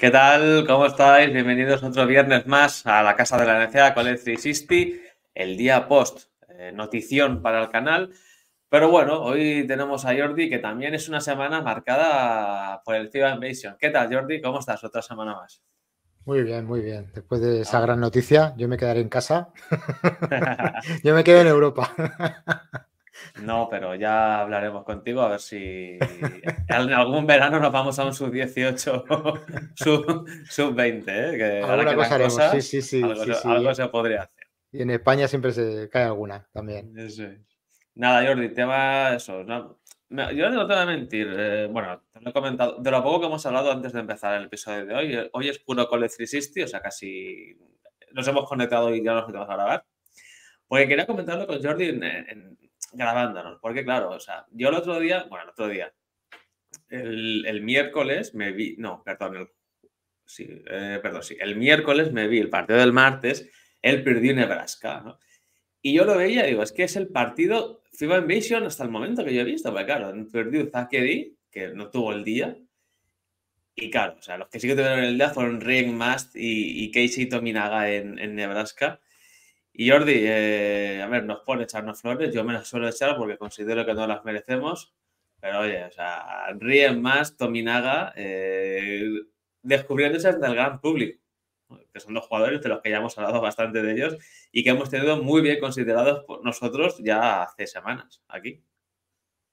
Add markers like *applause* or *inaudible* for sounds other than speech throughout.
¿Qué tal? ¿Cómo estáis? Bienvenidos otro viernes más a la Casa de la NCA el 360, el día post, eh, notición para el canal. Pero bueno, hoy tenemos a Jordi, que también es una semana marcada por el FIBA Invasion. ¿Qué tal, Jordi? ¿Cómo estás? Otra semana más. Muy bien, muy bien. Después de esa ah. gran noticia, yo me quedaré en casa. *laughs* *laughs* yo me quedo en Europa. *laughs* No, pero ya hablaremos contigo a ver si en algún verano nos vamos a un sub-18, sub-20. Sub 18 *laughs* sub 20 eh sí, sí, sí, algo, se podría hacer. Y en España siempre se cae alguna también. Nada, Jordi, tema eso. Yo no te voy a mentir. Eh, bueno, te lo he comentado. De lo poco que hemos hablado antes de empezar el episodio de hoy, hoy es puro Colectricisti, o sea, casi nos hemos conectado y ya nos vamos a grabar. Porque quería comentarlo con Jordi en, grabándonos, porque claro, o sea, yo el otro día, bueno, el otro día, el, el miércoles me vi, no, perdón, el, sí, eh, perdón, sí, el miércoles me vi el partido del martes, él perdió Nebraska, ¿no? Y yo lo veía, digo, es que es el partido FIBA Invasion hasta el momento que yo he visto, porque claro, perdió que no tuvo el día, y claro, o sea, los que sí que tuvieron el día fueron Ring Mast y, y Casey Tominaga en, en Nebraska, y Jordi, eh, a ver, nos pone echarnos flores, yo me las suelo echar porque considero que no las merecemos, pero oye, o sea, ríen más Tominaga eh, descubriéndose ante el gran público, que son los jugadores de los que ya hemos hablado bastante de ellos y que hemos tenido muy bien considerados por nosotros ya hace semanas aquí.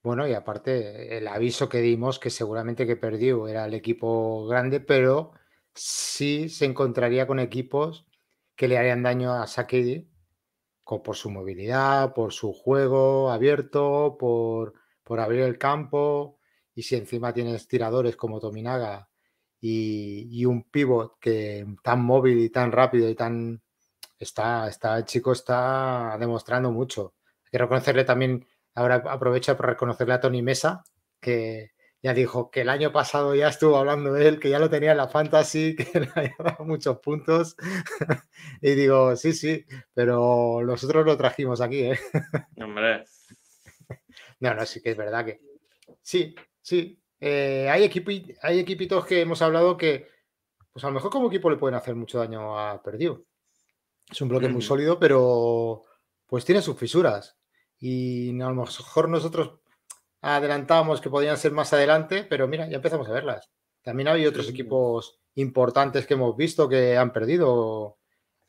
Bueno, y aparte el aviso que dimos, que seguramente que perdió, era el equipo grande, pero sí se encontraría con equipos que le harían daño a Sakedi por su movilidad, por su juego abierto, por, abrir el campo. Y si encima tienes tiradores como Tominaga y, y, un pivot que tan móvil y tan rápido y tan. Está, está, el chico está demostrando mucho. Hay que reconocerle también, ahora aprovecho para reconocerle a Tony Mesa, que, ya dijo que el año pasado ya estuvo hablando de él, que ya lo tenía en la fantasy, *laughs* que le había dado muchos puntos. *laughs* y digo, sí, sí, pero nosotros lo trajimos aquí, ¿eh?". *laughs* Hombre. No, no, sí que es verdad que. Sí, sí. Eh, hay, equipo hay equipitos que hemos hablado que, pues a lo mejor como equipo le pueden hacer mucho daño a Perdido. Es un bloque muy mm. sólido, pero pues tiene sus fisuras. Y a lo mejor nosotros adelantábamos que podían ser más adelante, pero mira, ya empezamos a verlas. También hay otros equipos importantes que hemos visto que han perdido.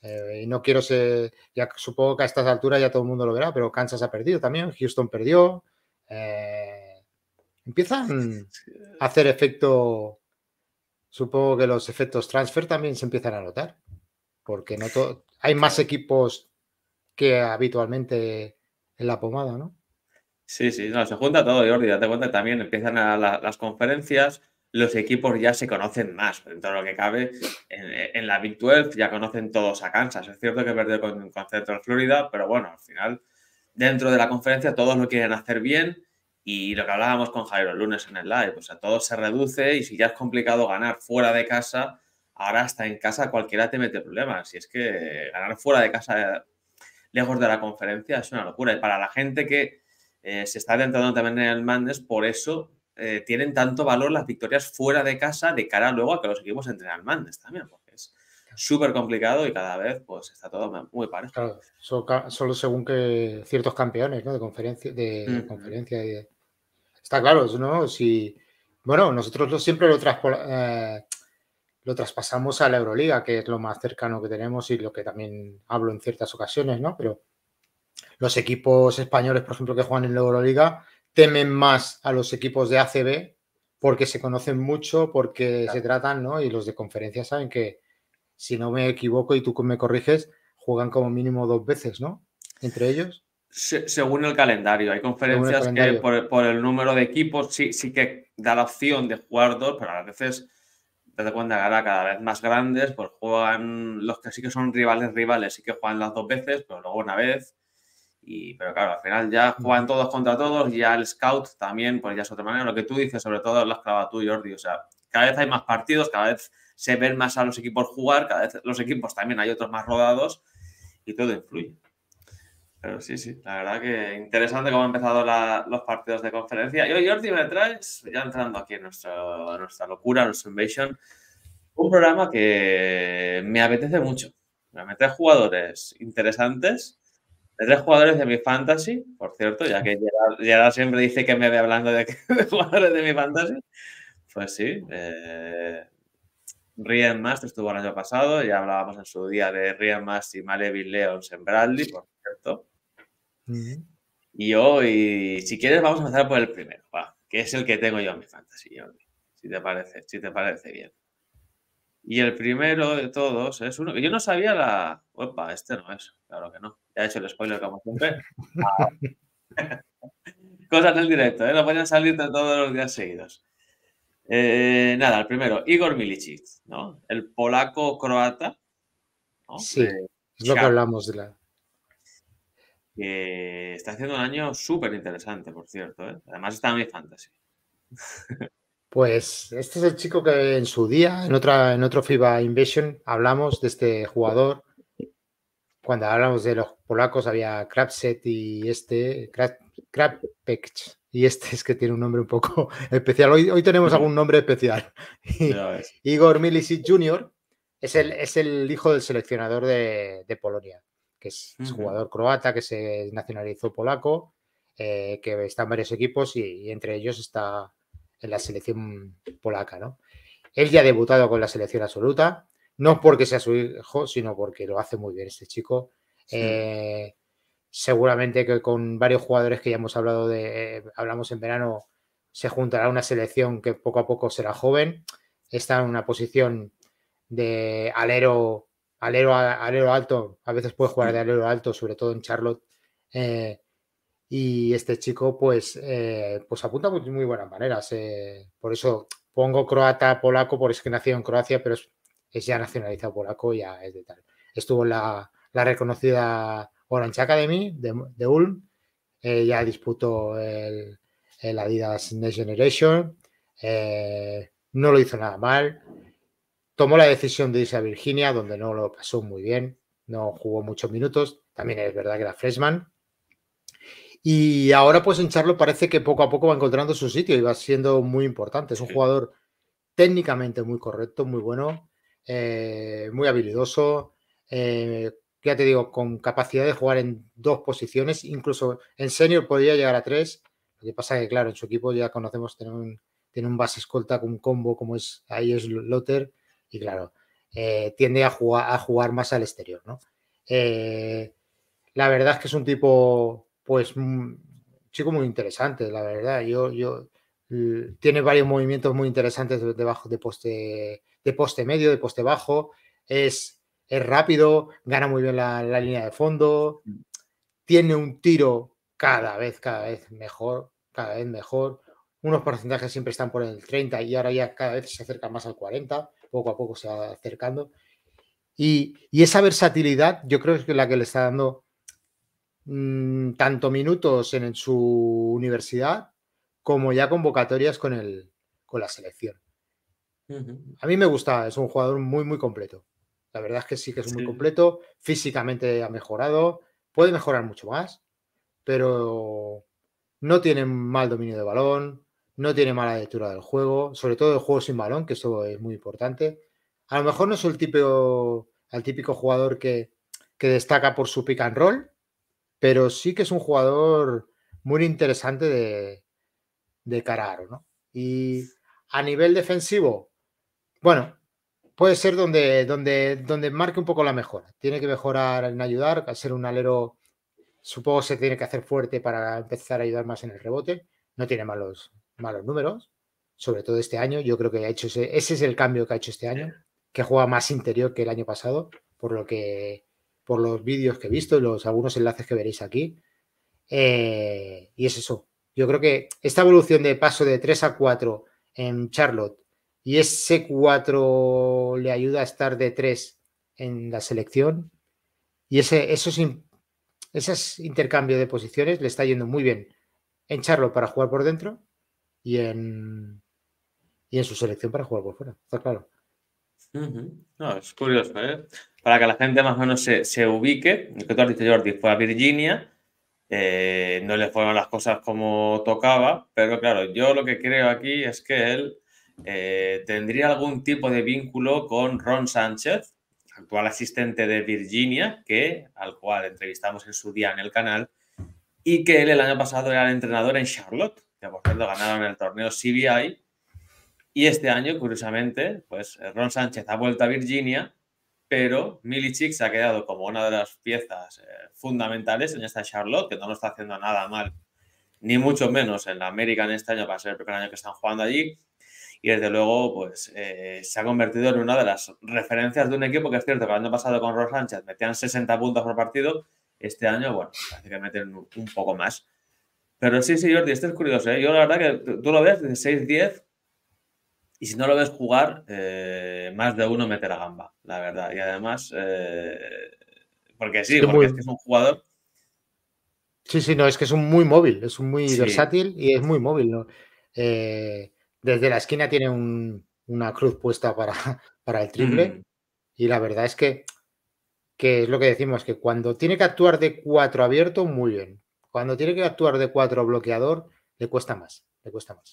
Eh, no quiero ser, ya supongo que a estas alturas ya todo el mundo lo verá, pero Kansas ha perdido también, Houston perdió. Eh, empiezan a hacer efecto, supongo que los efectos transfer también se empiezan a notar, porque no hay más equipos que habitualmente en la pomada, ¿no? Sí, sí, no, se junta todo, Jordi. Date cuenta que también empiezan a las conferencias, los equipos ya se conocen más, dentro de lo que cabe. En, la Big 12 ya conocen todos a Kansas. Es cierto que perdió con, con Central Florida, pero bueno, al final, dentro de la conferencia todos lo quieren hacer bien. Y lo que hablábamos con Jairo el lunes en el live, pues a todo se reduce y si ya es complicado ganar fuera de casa, ahora hasta en casa cualquiera te mete problemas. si es que ganar fuera de casa, lejos de la conferencia, es una locura. Y para la gente que eh, se está adentrando también en el Mández, por eso eh, tienen tanto valor las victorias fuera de casa de cara luego a que los equipos entren al Mández también, porque es súper complicado y cada vez pues está todo muy parejo. Claro, solo, según que ciertos campeones ¿no? de conferencia, de, conferencia y está claro, ¿no? Si bueno, nosotros lo, siempre lo, eh, lo traspasamos a la Euroliga, que es lo más cercano que tenemos y lo que también hablo en ciertas ocasiones, ¿no? Pero los equipos españoles, por ejemplo, que juegan en la Euroliga, temen más a los equipos de ACB porque se conocen mucho, porque se tratan, ¿no? Y los de conferencia saben que, si no me equivoco y tú me corriges, juegan como mínimo dos veces, ¿no? Entre ellos. según el calendario, hay conferencias que por, el número de equipos sí, que da la opción de jugar dos, pero a veces desde cuenta que cada vez más grandes, pues juegan los que sí que son rivales, rivales, sí que juegan las dos veces, pero luego una vez, pero claro, al final ya juegan todos contra todos y ya el scout también, pues ya es otra manera. Lo que tú dices, sobre todo, la has tú, Jordi. O sea, cada vez hay más partidos, cada vez se ven más a los equipos jugar, cada vez los equipos también hay otros más rodados y todo influye. Pero sí, sí, la verdad que interesante cómo han empezado los partidos de conferencia. Y hoy, Jordi, me traes, ya entrando aquí en nuestra locura, nuestro Invasion, un programa que me apetece mucho. Me apetece jugadores interesantes de tres jugadores de mi fantasy, por cierto, ya que Gerard, siempre dice que me ve hablando *laughs* de, jugadores de mi fantasy, pues sí. Eh, Rien Mast estuvo el año pasado, ya hablábamos en su día de Rien Mast y Malevin Leons en Bradley, por cierto. Y hoy, si quieres, vamos a empezar por el primero, que es el que tengo yo en mi fantasy, si te parece, si te parece bien. Y el primero de todos es uno que yo no sabía la. Opa, este no es, claro que no. Ya he hecho el spoiler como siempre. Ah. *laughs* Cosas del directo, ¿eh? Lo a salir todos los días seguidos. Eh, nada, el primero, Igor Milicic, ¿no? El polaco croata. Sí, es lo que hablamos de la. Que está haciendo un año súper interesante, por cierto. ¿eh? Además está muy mi fantasy. Pues este es el chico que en su día, en otra, en otro FIBA Invasion, hablamos de este jugador cuando hablamos de los polacos había Krapset y este, Krapek, y este *laughs* es que tiene un nombre un poco *laughs* especial. Hoy, tenemos algún nombre especial. *laughs* Igor Milicic Jr. Es el, es el hijo del seleccionador de, Polonia, que es, jugador croata, que se nacionalizó polaco, eh, que está en varios equipos y, entre ellos está en la selección polaca. ¿no? Él ya ha debutado con la selección absoluta no porque sea su hijo, sino porque lo hace muy bien este chico. Eh, seguramente que con varios jugadores que ya hemos hablado de, hablamos en verano, se juntará una selección que poco a poco será joven. Está en una posición de alero, alero, alero alto. A veces puede jugar de alero alto, sobre todo en Charlotte. Eh, y este chico, pues, eh, pues apunta muy, muy buenas maneras. por eso pongo croata, polaco, por es que nació en Croacia, pero es es ya nacionalizado polaco, ya es de tal. Estuvo la, la reconocida Orange Academy de, de Ulm, eh, ya disputó el, Adidas Next Generation, eh, no lo hizo nada mal, tomó la decisión de irse a Virginia, donde no lo pasó muy bien, no jugó muchos minutos, también es verdad que era freshman. Y ahora pues en Charlo parece que poco a poco va encontrando su sitio y va siendo muy importante. Es un jugador técnicamente muy correcto, muy bueno, eh, muy habilidoso, eh, ya te digo, con capacidad de jugar en dos posiciones, incluso en senior podría llegar a tres. Lo que pasa que, claro, en su equipo ya conocemos, tiene un, tiene un base escolta con un combo como es ahí es Lotter, y claro, eh, tiende a jugar, a jugar más al exterior, la verdad es que es un tipo, pues, mm, chico muy interesante, la verdad. Yo, yo, tiene varios movimientos muy interesantes debajo de poste de poste medio, de poste bajo, es, es rápido, gana muy bien la, línea de fondo, mm. tiene un tiro cada vez, cada vez mejor, cada vez mejor. Unos porcentajes siempre están por el 30 y ahora ya cada vez se acerca más al 40, poco a poco se va acercando. Y, esa versatilidad yo creo que es la que le está dando mm, tanto minutos en, su universidad como ya convocatorias con, con la selección. A mí me gusta, es un jugador muy, muy completo. La verdad es que sí que es muy completo, físicamente ha mejorado, puede mejorar mucho más, pero no tiene mal dominio de balón, no tiene mala lectura del juego, sobre todo el juego sin balón, que eso es muy importante. A lo mejor no es el típico, el típico jugador que, destaca por su pick and roll, pero sí que es un jugador muy interesante de, de ¿no? Y a nivel defensivo, bueno, puede ser donde, donde, donde marque un poco la mejora. Tiene que mejorar en ayudar, al ser un alero, supongo se tiene que hacer fuerte para empezar a ayudar más en el rebote. No tiene malos, malos números, sobre todo este año. Yo creo que ha hecho ese, es el cambio que ha hecho este año, que juega más interior que el año pasado, por lo que por los vídeos que he visto y los algunos enlaces que veréis aquí. Eh, y es eso. Yo creo que esta evolución de paso de 3 a 4 en Charlotte ¿Y ese 4 le ayuda a estar de tres en la selección? Y ese, intercambio de posiciones le está yendo muy bien en Charlo para jugar por dentro y en, y en su selección para jugar por fuera, está claro. no, es curioso, ¿eh? Para que la gente más o menos se, ubique, El que Jordi, fue a Virginia, eh, no le fueron las cosas como tocaba, pero claro, yo lo que creo aquí es que él eh, tendría algún tipo de vínculo con Ron Sánchez, actual asistente de Virginia, que, al cual entrevistamos en su día en el canal, y que él el año pasado era el entrenador en Charlotte, que por cierto ganaron el torneo CBI. Y este año, curiosamente, pues eh, Ron Sánchez ha vuelto a Virginia, pero Milicic se ha quedado como una de las piezas eh, fundamentales en esta Charlotte, que no lo está haciendo nada mal, ni mucho menos en la en este año, para ser el primer año que están jugando allí y desde luego pues eh, se ha convertido en una de las referencias de un equipo que es cierto que el año pasado con Ross Sánchez metían 60 puntos por partido, este año, bueno, parece que meten un, poco más. Pero sí, sí, Jordi, esto es curioso, ¿eh? Yo la verdad que tú lo ves de 6-10 y si no lo ves jugar, eh, más de uno mete la gamba, la verdad. Y además, eh, porque sí, porque es que es un jugador Sí, sí, no, es que es un muy móvil, es un muy versátil y es muy móvil. ¿no? Eh, desde la esquina tiene una cruz puesta para, *laughs* el triple. Mm. Y la verdad es que, es lo que decimos, que cuando tiene que actuar de cuatro abierto, muy bien. Cuando tiene que actuar de cuatro bloqueador, le cuesta más. Le cuesta más.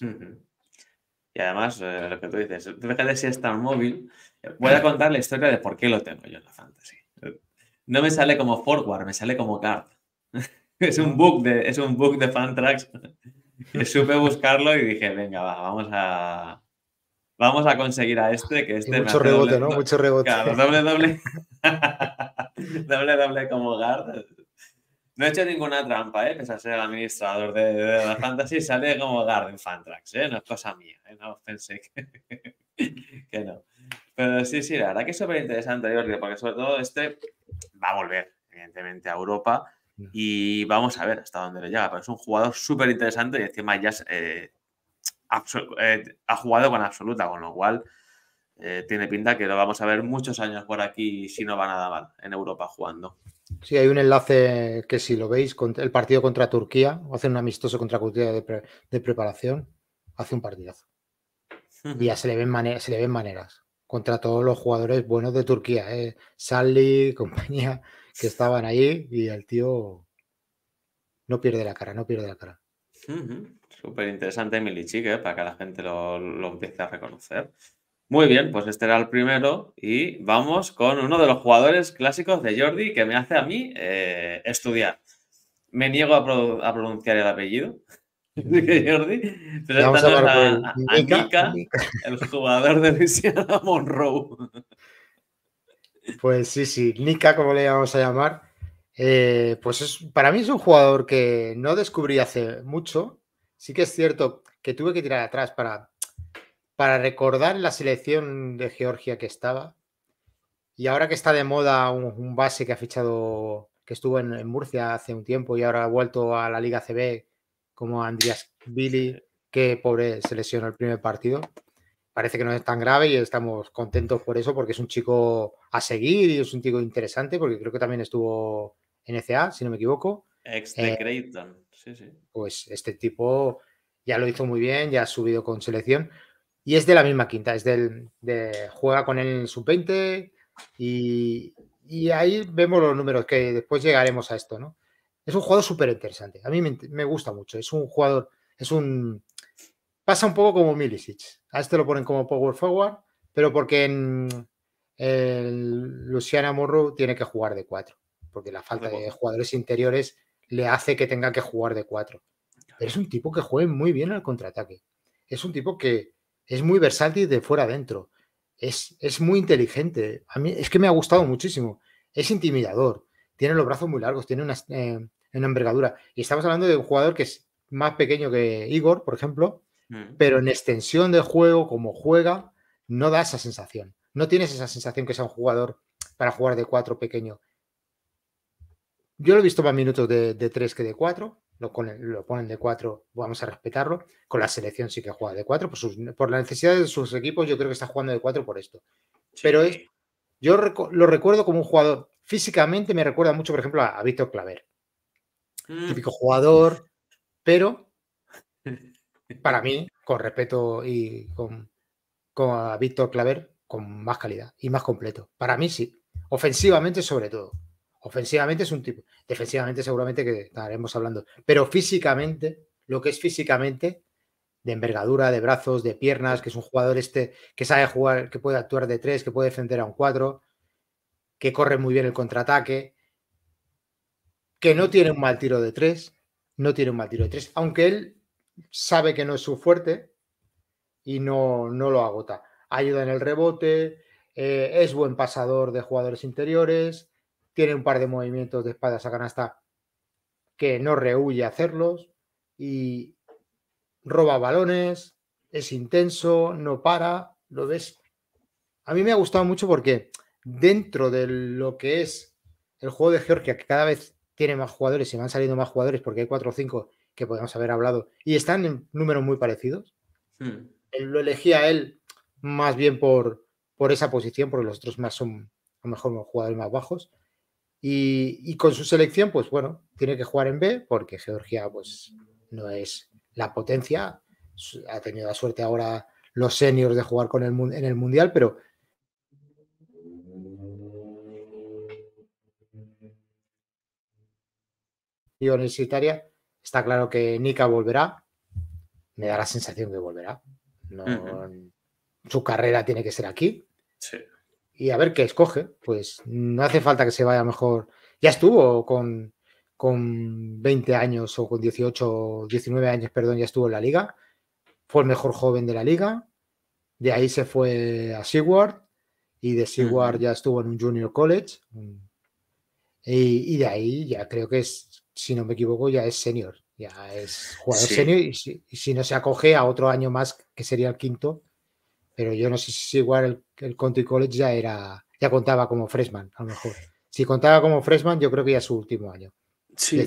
Y además, eh, lo que tú dices, fíjate si es tan móvil. Eh, voy a contar la historia de por qué lo tengo yo en la fantasy. No me sale como forward, me sale como card. *laughs* es un mm. bug de, es un bug de fan tracks *laughs* Y supe buscarlo y dije, venga, vamos a, vamos a conseguir a este, que este... mucho rebote, ¿no? mucho rebote. Claro, doble, doble. *laughs* doble, doble como guard. No he hecho ninguna trampa, ¿eh? Pese a ser administrador de, la fantasy, sale como guard en Fantrax, ¿eh? No es cosa mía, ¿eh? No pensé que, *laughs* que no. Pero sí, sí, la verdad que es súper interesante, porque sobre todo este va a volver, evidentemente, a Europa y vamos a ver hasta dónde le llega. Pero es un jugador súper interesante y encima ya eh, eh, ha jugado con absoluta, con lo cual eh, tiene pinta que lo vamos a ver muchos años por aquí si no va nada mal en Europa jugando. Sí, hay un enlace que si lo veis, el partido contra Turquía, hacen un amistoso contra Turquía de, preparación, hace un partidazo. Y ya se le, ven se le maneras contra todos los jugadores buenos de Turquía, ¿eh? Sally, *laughs* compañía que estaban ahí y el tío no pierde la cara, no pierde la cara. Súper interesante Emily ¿eh? para que la gente lo, lo empiece a reconocer. Muy bien, pues este era el primero y vamos con uno de los jugadores clásicos de Jordi que me hace a mí eh, estudiar. Me niego a, pronunciar el apellido *laughs* de Jordi, pero a, a, el jugador de Luisiana Monroe. Pues sí, sí, Nika, como le vamos a llamar, eh, pues para mí es un jugador que no descubrí hace mucho. Sí que es cierto que tuve que tirar atrás para, para recordar la selección de Georgia que estaba. Y ahora que está de moda un, base que ha fichado, que estuvo en, Murcia hace un tiempo y ahora ha vuelto a la Liga CB, como Andreas Billy, que pobre se lesionó el primer partido parece que no es tan grave y estamos contentos por eso, porque es un chico a seguir y es un chico interesante, porque creo que también estuvo en ECA, si no me equivoco. Ex de eh, sí, sí. Pues este tipo ya lo hizo muy bien, ya ha subido con selección y es de la misma quinta, es del juega con él en el sub-20 y, ahí vemos los números que después llegaremos a esto, ¿no? Es un jugador súper interesante, a mí me, gusta mucho, es un jugador, es un... Pasa un poco como Milicic, a este lo ponen como power forward, pero porque en, Luciana Morro tiene que jugar de cuatro, porque la falta de jugadores interiores le hace que tenga que jugar de cuatro. Pero es un tipo que juega muy bien al contraataque. Es un tipo que es muy versátil de fuera adentro. Es, es muy inteligente. A mí es que me ha gustado muchísimo. Es intimidador. Tiene los brazos muy largos, tiene una, eh, una envergadura. Y estamos hablando de un jugador que es más pequeño que Igor, por ejemplo, Mm. pero en extensión de juego, como juega, no da esa sensación. No tienes esa sensación que sea un jugador para jugar de cuatro pequeño. Yo lo he visto más minutos de, tres que de cuatro. Lo, ponen de cuatro, vamos a respetarlo. Con la selección sí que juega de cuatro. Por, por la necesidad de sus equipos, yo creo que está jugando de cuatro por esto. Pero es, yo lo recuerdo como un jugador. Físicamente me recuerda mucho, por ejemplo, a, Víctor Claver. Mm. Típico jugador, pero para mí, con respeto y con, Víctor Claver, con más calidad y más completo. Para mí sí. Ofensivamente, sobre todo. Ofensivamente es un tipo. Defensivamente, seguramente que estaremos hablando. Pero físicamente, lo que es físicamente, de envergadura, de brazos, de piernas, que es un jugador este que sabe jugar, que puede actuar de tres, que puede defender a un cuatro, que corre muy bien el contraataque, que no tiene un mal tiro de tres, no tiene un mal tiro de tres, aunque él sabe que no es su fuerte y no, no lo agota. Ayuda en el rebote, eh, es buen pasador de jugadores interiores, tiene un par de movimientos de espadas a canasta que no rehuye hacerlos y roba balones, es intenso, no para, lo ves. A mí me ha gustado mucho porque dentro de lo que es el juego de Georgia, que cada vez tiene más jugadores y van saliendo más jugadores porque hay cuatro o cinco que podemos haber hablado, y están en números muy parecidos. Hmm. Lo elegía él más bien por, por esa posición, porque los otros más son a lo mejor jugadores más bajos. Y, con su selección, pues bueno, tiene que jugar en B, porque Georgia pues no es la potencia. Ha tenido la suerte ahora los seniors de jugar con el, en el Mundial, pero universitaria Está claro que Nika volverá. Me da la sensación que volverá. Su carrera tiene que ser aquí. Y a ver qué escoge. Pues no hace falta que se vaya mejor. Ya estuvo con, 20 años o con 18, 19 años, perdón, ya estuvo en la liga. Fue el mejor joven de la liga. De ahí se fue a Seward y de Seward ya estuvo en un Junior College. y, de ahí ya creo que es si no me equivoco, ya es senior, ya es jugador senior y si, no se acoge a otro año más, que sería el quinto, pero yo no sé si igual el, el y College ya era, ya contaba como freshman, a lo mejor. Si contaba como freshman, yo creo que ya es su último año. Sí,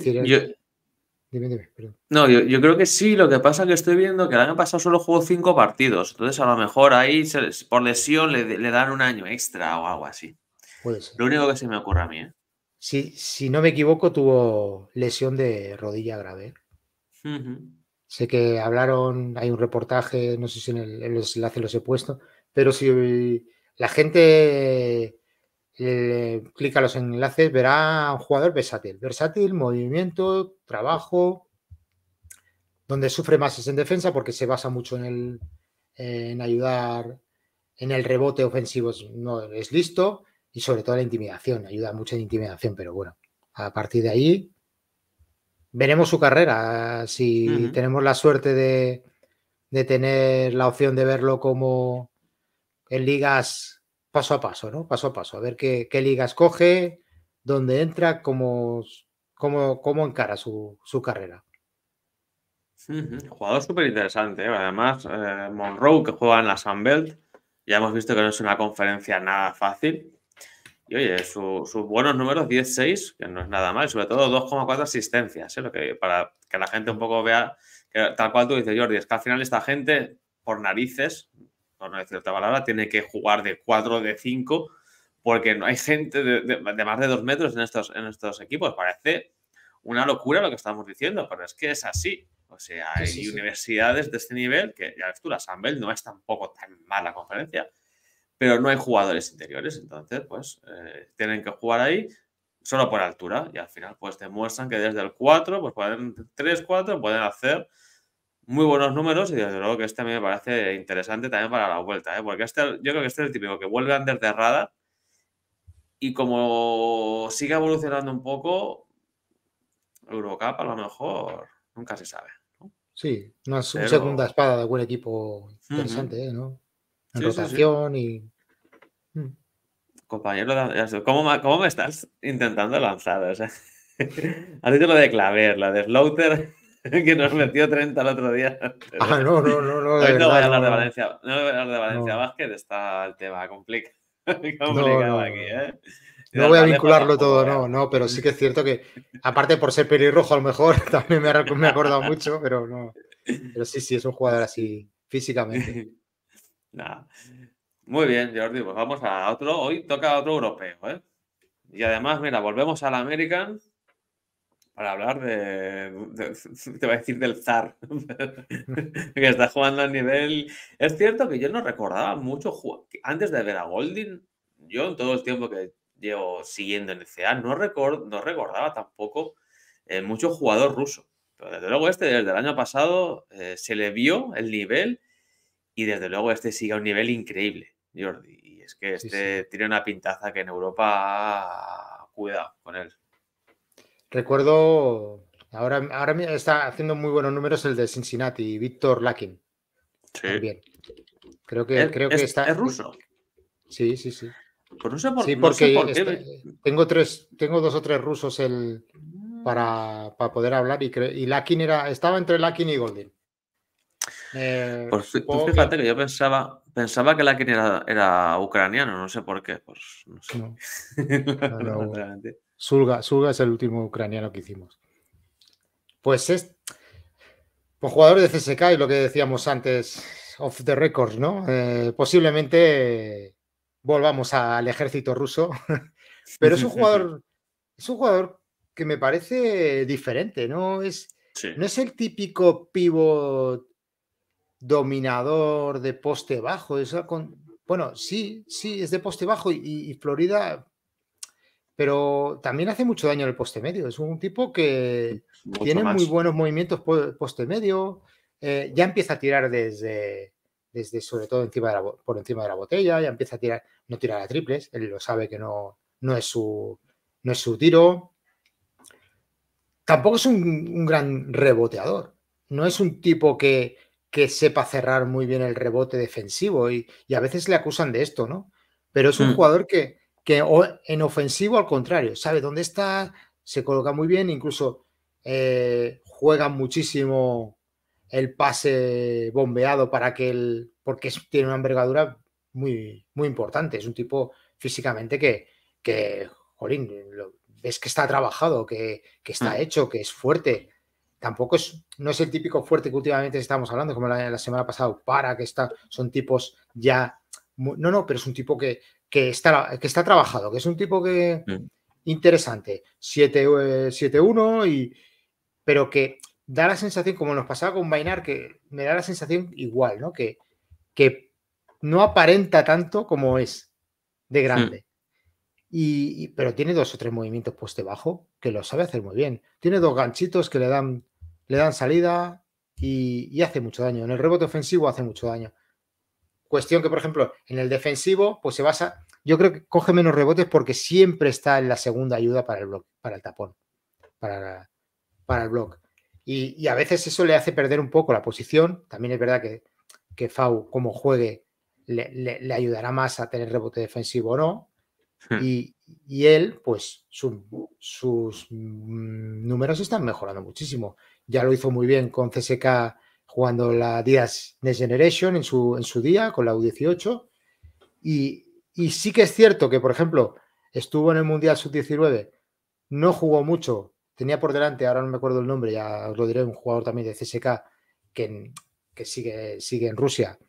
Dime, dime, No, yo, creo que sí, lo que pasa es que estoy viendo que el año pasado solo jugó cinco partidos, entonces a lo mejor ahí por lesión le, dan un año extra o algo así. Lo único que se me ocurre a mí, ¿eh? si, no me equivoco, tuvo lesión de rodilla grave. Sé que hablaron, hay un reportaje, no sé si en, los enlaces los he puesto, pero si la gente eh, clica los enlaces, verá un jugador versátil. Versátil, movimiento, trabajo, donde sufre más es en defensa porque se basa mucho en, en ayudar en el rebote ofensivo, no es listo, y sobre todo la intimidación, ayuda mucho en intimidación, pero bueno, a partir de ahí veremos su carrera. Si tenemos la suerte de, tener la opción de verlo como en ligas paso a paso, ¿no? Paso a paso, a ver qué, ligas coge, dónde entra, cómo, cómo, cómo encara su, su carrera. Jugador súper interesante, ¿eh? además eh, Monroe que juega en la Sunbelt, ya hemos visto que no es una conferencia nada fácil, y oye, sus buenos números, 16, que no es nada mal, sobre todo 2,4 asistencias, ¿eh? lo que, para que la gente un poco vea, tal cual tú dices, Jordi, es que al final esta gente, por narices, por no decir otra palabra, tiene que jugar de 4, de 5, porque no hay gente de, más de 2 metros en estos, equipos. Parece una locura lo que estamos diciendo, pero es que es así. O sea, hay universidades de este nivel que, ya ves tú, la no es tampoco tan mala conferencia, pero no hay jugadores interiores, entonces pues eh, tienen que jugar ahí solo por altura y al final pues demuestran que desde el 4, pues pueden 3, 4, pueden hacer muy buenos números y desde luego que este me parece interesante también para la vuelta, ¿eh? porque este, yo creo que este es el típico que vuelve a de y como sigue evolucionando un poco, Eurocup a lo mejor nunca se sabe. ¿no? Sí, una segunda espada de algún equipo interesante, ¿eh? ¿no? en y. Mm. Compañero, ¿cómo, me estás intentando lanzar? O sea, *laughs* has lo de Claver, la de Slaughter, que nos metió 30 el otro día. *laughs* Ah, no, no, no. no voy a hablar de Valencia, no de Valencia Vázquez, está el tema *laughs* complicado, aquí, No ¿eh? voy a vincularlo todo, no, no, pero sí que es cierto que, aparte por ser pelirrojo, a lo mejor también me ha, acordado mucho, pero no. Pero sí, sí, es un jugador así físicamente. Muy bien, Jordi, pues vamos a otro. Hoy toca otro europeo, ¿eh? Y además, mira, volvemos al American para hablar de, *laughs* te voy a decir del Zar, *laughs* que está jugando a nivel... Es cierto que yo no recordaba mucho, antes de ver a Golding, yo en todo el tiempo que llevo siguiendo en CA, no, no recordaba tampoco eh, mucho jugador ruso. Pero desde luego este, desde el año pasado, eh, se le vio el nivel y desde luego este sigue a un nivel increíble, Jordi. Y es que este tiene una pintaza que en Europa cuida con él. Recuerdo, ahora, ahora está haciendo muy buenos números el de Cincinnati, Víctor Lakin. Sí. bien Creo que, creo que está. Es ruso. Sí, sí, sí. Por sí, porque este, tengo tres, tengo dos o tres rusos el, ah. para, poder hablar y, y Lakin era, estaba entre Lakin y Goldin. Eh, pues pues fíjate que... yo pensaba, pensaba que la que era, ucraniano, no sé por qué. Pues, no sé. *laughs* es el último ucraniano que hicimos. Pues es pues, jugador de CSK y lo que decíamos antes, Of the record, ¿no? Eh, posiblemente volvamos al ejército ruso, *laughs* pero es un jugador, *laughs* es un jugador que me parece diferente, ¿no? Es, no es el típico pivot dominador de poste bajo. con, bueno, sí, sí, es de poste bajo y, Florida, pero también hace mucho daño el poste medio. Es un tipo que tiene muy buenos movimientos poste medio. Eh, ya empieza a tirar desde, desde sobre todo por encima de la botella, ya empieza a tirar, no tirar a triples, él lo sabe que no, no, es, su, no es su tiro. Tampoco es un gran reboteador. No es un tipo que, que sepa cerrar muy bien el rebote defensivo y, a veces le acusan de esto, ¿no? Pero es un mm. jugador que, que en ofensivo al contrario, sabe dónde está, se coloca muy bien, incluso eh, juega muchísimo el pase bombeado para que el, porque tiene una envergadura muy, muy importante, es un tipo físicamente que, que jolín, es que está trabajado, que, que está mm. hecho, que es fuerte, tampoco es, no es el típico fuerte que últimamente estamos hablando, como la, semana pasada, para que está, son tipos ya. No, no, pero es un tipo que, que, está, que está trabajado, que es un tipo que. Interesante. 7-1 eh, y. Pero que da la sensación, como nos pasaba con Bainar, que me da la sensación igual, ¿no? Que, que no aparenta tanto como es de grande. Y, pero tiene dos o tres movimientos poste pues, debajo que lo sabe hacer muy bien. Tiene dos ganchitos que le dan, le dan salida y, hace mucho daño. En el rebote ofensivo hace mucho daño. Cuestión que, por ejemplo, en el defensivo, pues se basa. Yo creo que coge menos rebotes porque siempre está en la segunda ayuda para el bloque, para el tapón, para, el bloque. Y, a veces eso le hace perder un poco la posición. También es verdad que, que Fau, como juegue, le ayudará más a tener rebote defensivo o no, *laughs* Y, él, pues sus números están mejorando muchísimo. Ya lo hizo muy bien con CSK jugando la Dias Next Generation en su, en su día, con la U18. Y, sí que es cierto que, por ejemplo, estuvo en el Mundial Sub-19, no jugó mucho, tenía por delante, ahora no me acuerdo el nombre, ya os lo diré, un jugador también de CSK que, que sigue, sigue en Rusia,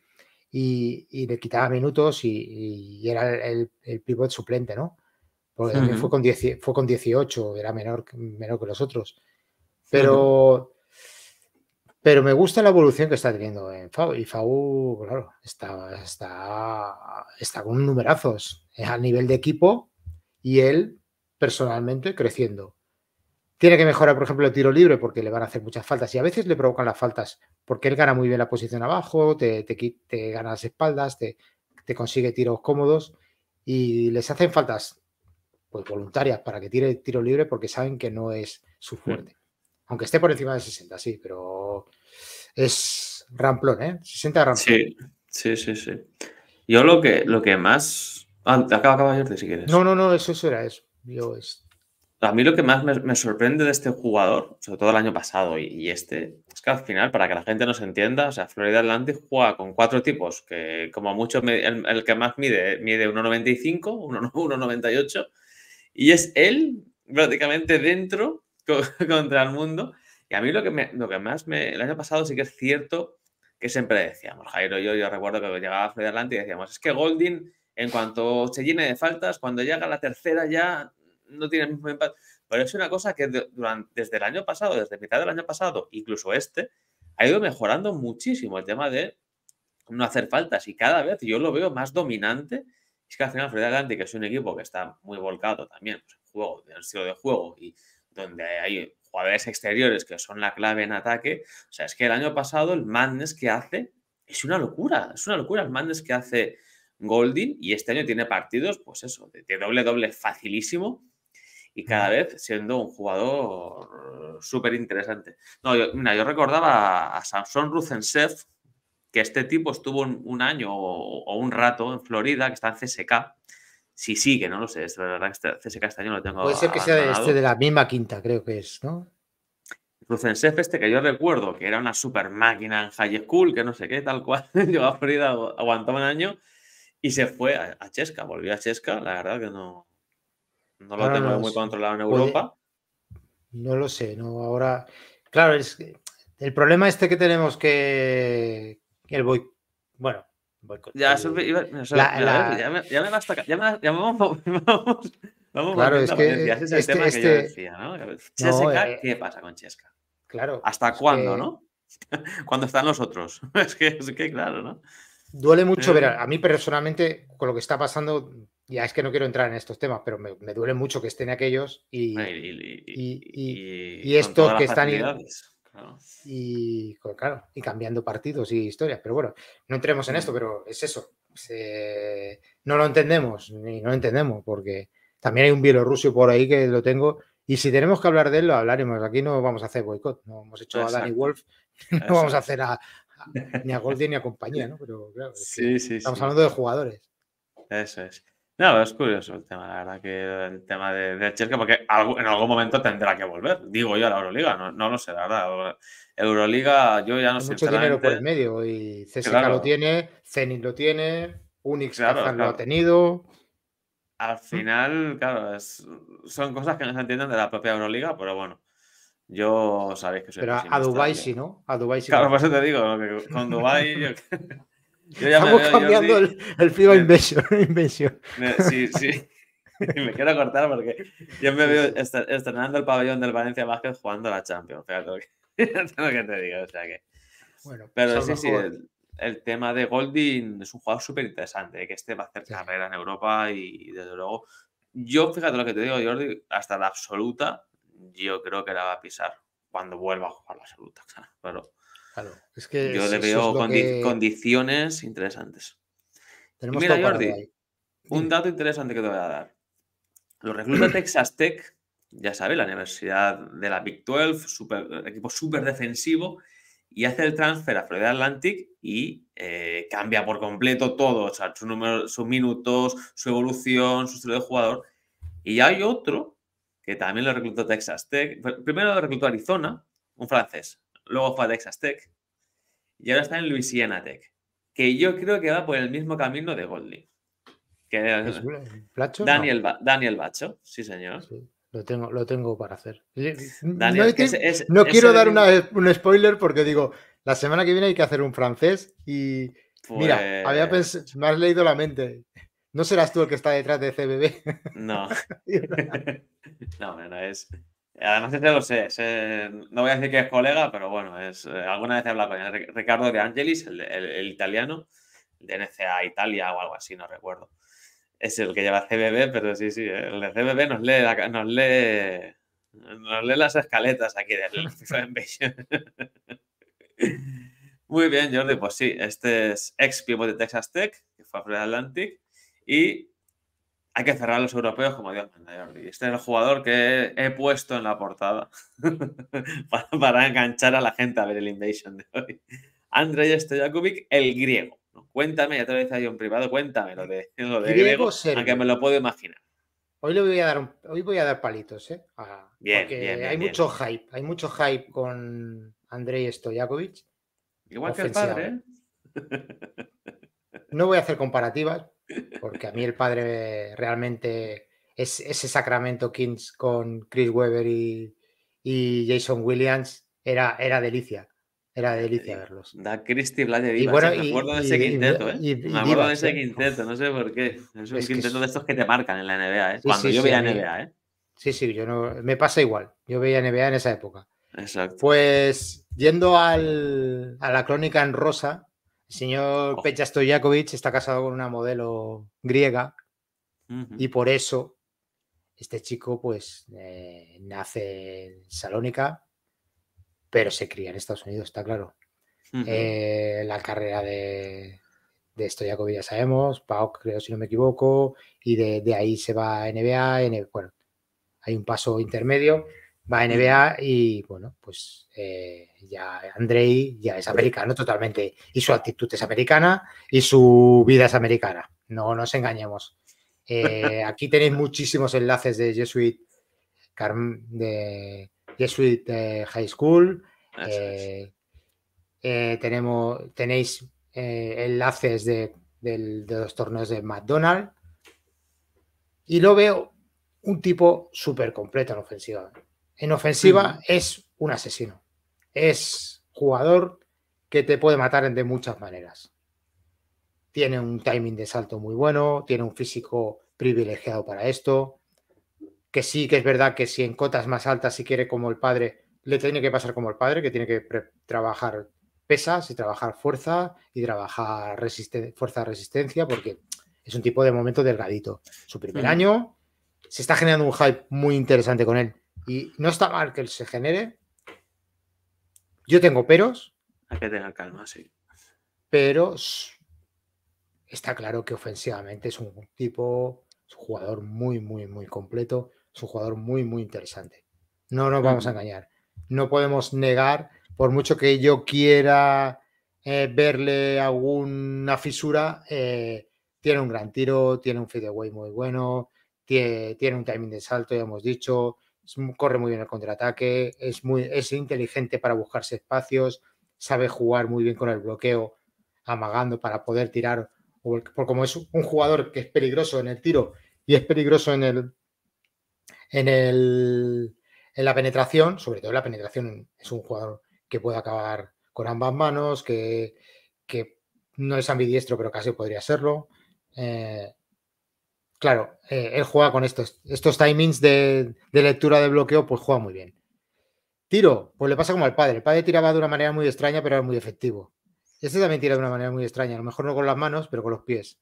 y, le quitaba minutos y, era el, el, pivot suplente, ¿no? fue, con fue con 18, era menor, menor que los otros. Pero, pero me gusta la evolución que está teniendo en Fau. Y Fau, claro, está, está, está con numerazos a nivel de equipo y él personalmente creciendo. Tiene que mejorar, por ejemplo, el tiro libre porque le van a hacer muchas faltas y a veces le provocan las faltas porque él gana muy bien la posición abajo, te, te, gana las espaldas, te, consigue tiros cómodos y les hacen faltas pues, voluntarias para que tire el tiro libre porque saben que no es su mm. fuerte. Aunque esté por encima de 60, sí, pero es ramplón, ¿eh? 60 ramplón. Sí, sí, sí, sí. Yo lo que, lo que más... Ah, acaba, de irte, si quieres. No, no, no, eso, eso era eso. Yo, es a mí lo que más me, sorprende de este jugador, sobre todo el año pasado y, este, es que al final, para que la gente nos entienda, o sea, Florida Atlantic juega con cuatro tipos, que como mucho el, que más mide, mide 1,95, 1,98, *laughs* y es él prácticamente dentro *laughs* contra el mundo. Y a mí lo que, lo que más me... El año pasado sí que es cierto que siempre decíamos, Jairo, yo, yo recuerdo que llegaba Florida Atlantic y decíamos, es que Golding, en cuanto se llene de faltas, cuando llega la tercera ya no tiene el mismo impacto. Pero es una cosa que durante, desde el año pasado, desde mitad del año pasado, incluso este, ha ido mejorando muchísimo el tema de no hacer faltas y cada vez yo lo veo más dominante. Es que al final Florida que es un equipo que está muy volcado también pues, en juego, el estilo de juego y donde hay jugadores exteriores que son la clave en ataque. O sea, es que el año pasado el madness que hace es una locura, es una locura el madness que hace Golding y este año tiene partidos, pues eso, de, doble doble facilísimo y cada vez siendo un jugador súper interesante. No, yo, mira, yo recordaba a Samson Ruzensev, que este tipo estuvo un, año o, un rato en Florida, que está en CSK. Si sigue, no lo sé, es verdad que este, CSK este año lo tengo. Puede ser que sea este de la misma quinta, creo que es, ¿no? Ruzensev este que yo recuerdo que era una super máquina en high school, que no sé qué, tal cual, *laughs* llegó a Florida, aguantaba un año y se fue a Chesca, volvió a Chesca, la verdad que no, no lo tenemos muy controlado en Europa. No lo sé, no, ahora. Claro, es el problema este que tenemos que el boicot. Bueno, Ya, me vas a... Ya me, ya me vamos, *laughs* vamos, vamos claro, es que, es el tema que yo este decía, ¿no? Eh, ¿qué pasa con Chesca? Claro. ¿Hasta cuándo, no? *laughs* cuando están los otros. *laughs* es, que, es que, claro, ¿no? Duele mucho ver, eh. a mí personalmente, con lo que está pasando, ya es que no quiero entrar en estos temas, pero me, duele mucho que estén aquellos y, ah, estos que están. Y, claro, y cambiando partidos y historias. Pero bueno, no entremos en esto, pero es eso. no lo entendemos, ni no lo entendemos, porque también hay un bielorruso por ahí que lo tengo. Y si tenemos que hablar de él, lo hablaremos. Aquí no vamos a hacer boicot. No hemos hecho a Danny Wolf, *laughs* no vamos a hacer a, ni a Goldie ni a compañía, ¿no? Pero claro, estamos hablando de jugadores. Eso es. No, es curioso el tema, la verdad, que el tema de, de porque en algún momento tendrá que volver, digo yo, a la Euroliga, no, lo sé, la verdad. Euroliga, yo ya no sé. Mucho dinero por el medio, y César lo tiene, Zenit lo tiene, Unix lo ha tenido. Al ¿Mm? final, claro, son cosas que no se entienden de la propia Euroliga, pero bueno. Yo sabéis que soy. Pero a Dubai sí, ¿no? A Dubai sí. Claro, por eso te *laughs* digo, con Dubai. *laughs* *laughs* Yo ya Estamos cambiando el, el FIBA Invention. *laughs* Me, sí, sí. *laughs* me quiero cortar porque yo me veo estrenando el pabellón del Valencia Vázquez jugando la Champions. Fíjate lo que, *laughs* te digo. O sea que... Bueno, pues Pero sí, sí, el, tema de Golding es un jugador súper interesante, ¿eh? que este va a hacer carrera en Europa y desde luego. Yo, fíjate lo que te digo, Jordi, hasta la absoluta, yo creo que la va a pisar cuando vuelva a jugar la absoluta. Pero es que yo le veo condiciones interesantes. un dato interesante que te voy a dar. Lo reclutas Texas Tech, ya sabes, la universidad de la Big 12, super, equipo súper defensivo, y hace el transfer a Florida Atlantic y eh, cambia por completo todo, o sea, su número, sus minutos, su evolución, su estilo de jugador. Y hay otro que también lo reclutó Texas Tech. Primero lo reclutó Arizona, un francés, luego fue a Texas Tech y ahora está en Louisiana Tech, que yo creo que va por el mismo camino de Goldie. Daniel, Daniel Bacho, sí señor. lo, tengo, lo tengo para hacer. no, quiero dar un spoiler porque digo, la semana que viene hay que hacer un francés y... Mira, había pues pensado, me has leído la mente. No serás tú el que está detrás de CBB. No. *laughs* *laughs* no, no, no es, Además, este lo sé, no voy a decir que es colega, pero bueno, es, eh, alguna vez he hablado con Ricardo de Angelis, el, el, el, italiano, de NCA Italia o algo así, no recuerdo. Es el que lleva CBB, pero sí, sí, el de CBB nos lee, nos lee, nos las escaletas aquí del FIFA *laughs* *laughs* Invasion. Muy bien, Jordi, pues sí, este es ex Pivo de Texas Tech, que fue a Florida Atlantic, y hay que cerrar los europeos como Dios manda, Este es el jugador que he puesto en la portada *laughs* para, enganchar a la gente a ver el Invasion de hoy. Andrei Stojakovic, el griego. Cuéntame, ya te lo un privado, cuéntame lo de, lo de griego, aunque me lo puedo imaginar. Hoy le voy a dar, hoy voy a dar palitos, ¿eh? porque hay mucho hype, hay mucho hype con Andrei Stojakovic. Igual que el padre, ¿eh? No voy a hacer comparativas porque a mí el padre realmente es ese Sacramento Kings con Chris Webber y, Jason Williams era, era delicia. Era delicia verlos. Da Christie Vlad de Y bueno, ¿eh? me acuerdo de ese quinteto, ¿eh? me acuerdo de ese quinteto, no sé por qué. Es un quinteto de estos que te marcan en la NBA, ¿eh? Cuando yo veía NBA, ¿eh? Sí, sí, yo no, me pasa igual. Yo veía NBA en esa época. Exacto. Pues yendo al, a la crónica en rosa, señor Pecha Stojakovic está casado con una modelo griega y por eso este chico pues eh, nace en Salónica, pero se cría en Estados Unidos, está claro. Eh, la carrera de, de Stojakovic ya sabemos, Pau creo si no me equivoco, y de, ahí se va a NBA, bueno, hay un paso intermedio va a NBA y bueno, pues eh, ya Andrei ya es americano totalmente y su actitud es americana y su vida es americana. No nos engañemos. Eh, aquí tenéis muchísimos enlaces de Jesuit, de Jesuit eh, High School. tenemos, tenéis enlaces de, de los torneos de McDonald's. Y lo veo un tipo súper completo en ofensiva. En ofensiva es un asesino. Es jugador que te puede matar de muchas maneras. Tiene un timing de salto muy bueno, tiene un físico privilegiado para esto. Que sí, que es verdad que si en cotas más altas, si quiere como el padre, le tiene que pasar como el padre, que tiene que trabajar pesas y trabajar fuerza y trabajar fuerza-resistencia, porque es un tipo de momento delgadito. Su primer mm. año, se está generando un hype muy interesante con él. Y no está mal que él se genere. Yo tengo peros. Hay que tener calma, sí. Pero está claro que ofensivamente es un tipo, un jugador muy, muy, muy completo. Es un jugador muy, muy interesante. No nos vamos a engañar. No podemos negar, por mucho que yo quiera eh, verle alguna fisura, eh, tiene un gran tiro, tiene un away muy bueno, tiene un timing de salto, ya hemos dicho, corre muy bien el contraataque, es, muy, es inteligente para buscarse espacios, sabe jugar muy bien con el bloqueo, amagando para poder tirar, por como es un jugador que es peligroso en el tiro y es peligroso en el en el en la penetración, sobre todo la penetración es un jugador que puede acabar con ambas manos, que, que no es ambidiestro, pero casi podría serlo. Eh, claro, eh, él juega con estos, estos timings de, lectura de bloqueo, pues juega muy bien. Tiro, pues le pasa como al padre. El padre tiraba de una manera muy extraña, pero era muy efectivo. Este también tira de una manera muy extraña, a lo mejor no con las manos, pero con los pies.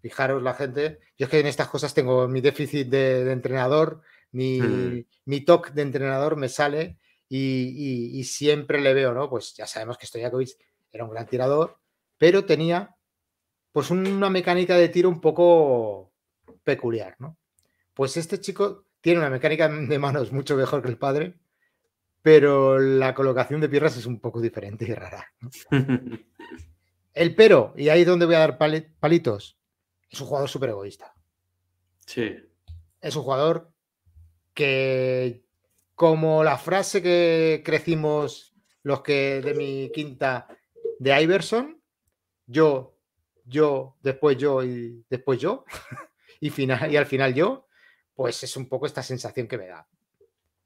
Fijaros la gente, yo es que en estas cosas tengo mi déficit de, entrenador, mm. mi, toque de entrenador me sale y, siempre le veo, ¿no? Pues ya sabemos que Stojakovic era un gran tirador, pero tenía pues una mecánica de tiro un poco peculiar, ¿no? Pues este chico tiene una mecánica de manos mucho mejor que el padre, pero la colocación de piernas es un poco diferente y rara. *laughs* el pero, y ahí es donde voy a dar palitos, es un jugador súper egoísta. Sí. Es un jugador que, como la frase que crecimos los que de mi quinta de Iverson, yo, yo, después yo y después yo. *laughs* y, final, y al final yo, pues es un poco esta sensación que me da.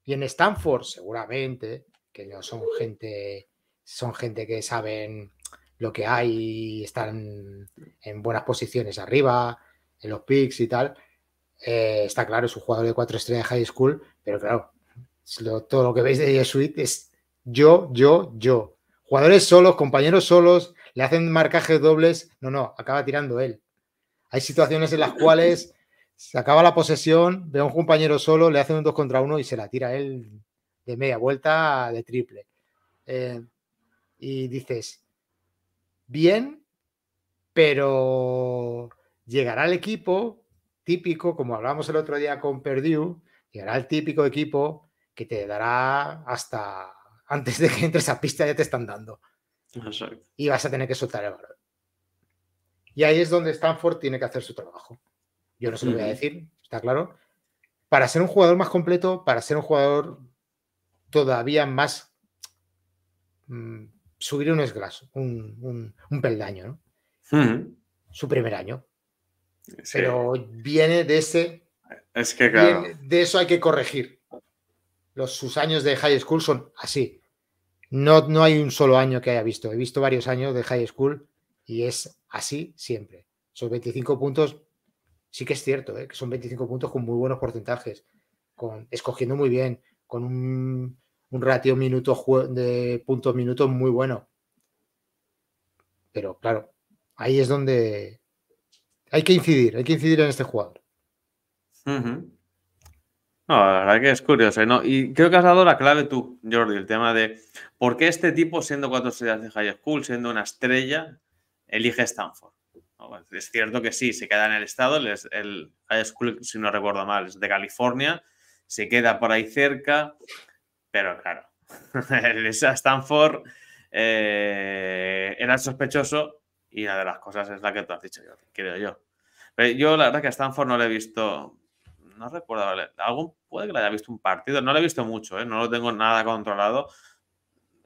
Y en Stanford, seguramente, que no son gente, son gente que saben lo que hay, están en buenas posiciones arriba, en los picks y tal. Eh, está claro, es un jugador de cuatro estrellas de high school, pero claro, todo lo que veis de Jesuit es yo, yo, yo. Jugadores solos, compañeros solos, le hacen marcajes dobles. No, no, acaba tirando él. Hay situaciones en las cuales se acaba la posesión, ve a un compañero solo, le hacen un dos contra uno y se la tira él de media vuelta, de triple. Eh, y dices, bien, pero llegará el equipo típico, como hablábamos el otro día con Perdue, llegará el típico equipo que te dará hasta antes de que entres a pista ya te están dando. Y vas a tener que soltar el balón. Y ahí es donde Stanford tiene que hacer su trabajo. Yo no se lo voy a decir, está claro. Para ser un jugador más completo, para ser un jugador todavía más... Mm, subir un esgraso un, peldaño, ¿no? Su primer año. Pero viene de ese... Es que claro. de eso hay que corregir. Los, sus años de high school son así. No, no hay un solo año que haya visto. He visto varios años de high school y es así siempre. Son 25 puntos, sí que es cierto, ¿eh? que son 25 puntos con muy buenos porcentajes, con, escogiendo muy bien, con un, ratio minuto de puntos minutos muy bueno. Pero claro, ahí es donde hay que incidir, hay que incidir en este jugador. No, la verdad que es curioso. ¿eh? Y creo que has dado la clave tú, Jordi, el tema de por qué este tipo, siendo cuatro estrellas de high school, siendo una estrella, elige Stanford. Pues es cierto que sí, se queda en el estado, el high school, si no recuerdo mal, es de California, se queda por ahí cerca, pero claro, *laughs* el Stanford eh, era sospechoso y una de las cosas es la que tú has dicho, yo, creo yo. yo la verdad que a Stanford no le he visto, no recuerdo, algún, puede que le haya visto un partido, no le he visto mucho, ¿eh? no lo tengo nada controlado,